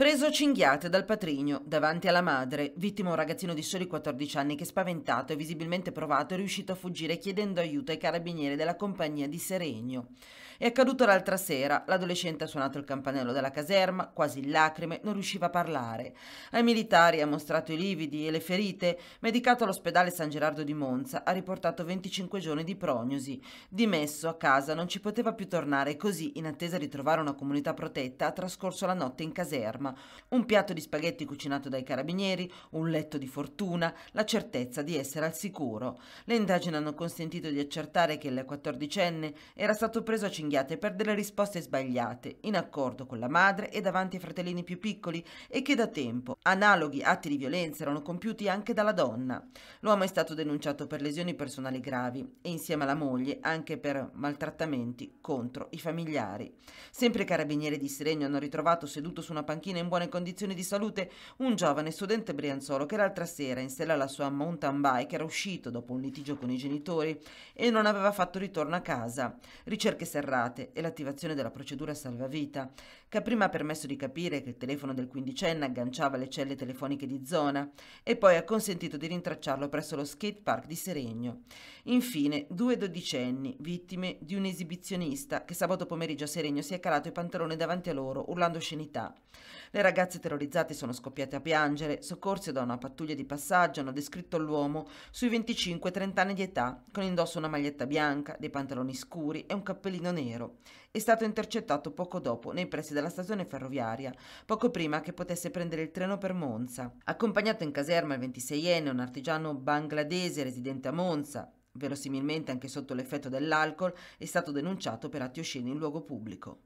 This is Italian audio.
Preso cinghiate dal patrigno, davanti alla madre, vittima un ragazzino di soli 14 anni che spaventato e visibilmente provato è riuscito a fuggire chiedendo aiuto ai carabinieri della compagnia di Serenio. È accaduto l'altra sera, l'adolescente ha suonato il campanello della caserma, quasi in lacrime, non riusciva a parlare. Ai militari ha mostrato i lividi e le ferite, medicato all'ospedale San Gerardo di Monza, ha riportato 25 giorni di prognosi. Dimesso a casa non ci poteva più tornare, così, in attesa di trovare una comunità protetta, ha trascorso la notte in caserma mamma, un piatto di spaghetti cucinato dai carabinieri, un letto di fortuna, la certezza di essere al sicuro. Le indagini hanno consentito di accertare che il 14enne era stato preso a cinghiate per delle risposte sbagliate, in accordo con la madre e davanti ai fratellini più piccoli, e che da tempo analoghi atti di violenza erano compiuti anche dalla donna. L'uomo è stato denunciato per lesioni personali gravi e insieme alla moglie anche per maltrattamenti contro i familiari. Sempre i carabinieri di Siregno hanno ritrovato seduto su una panchina in buone condizioni di salute un giovane studente brianzolo che l'altra sera in sella alla sua mountain bike era uscito dopo un litigio con i genitori e non aveva fatto ritorno a casa. Ricerche serrate e l'attivazione della procedura salvavita, che prima ha permesso di capire che il telefono del quindicenne agganciava le celle telefoniche di zona e poi ha consentito di rintracciarlo presso lo skate park di Seregno. Infine, due dodicenni, vittime di un esibizionista che sabato pomeriggio a Seregno si è calato i pantaloni davanti a loro urlando scenità. Le ragazze terrorizzate sono scoppiate a piangere, soccorse da una pattuglia di passaggio hanno descritto l'uomo sui 25-30 anni di età, con indosso una maglietta bianca, dei pantaloni scuri e un cappellino nero. È stato intercettato poco dopo nei pressi della stazione ferroviaria, poco prima che potesse prendere il treno per Monza. Accompagnato in caserma il 26enne, un artigiano bangladese residente a Monza, verosimilmente anche sotto l'effetto dell'alcol, è stato denunciato per atti osceni in luogo pubblico.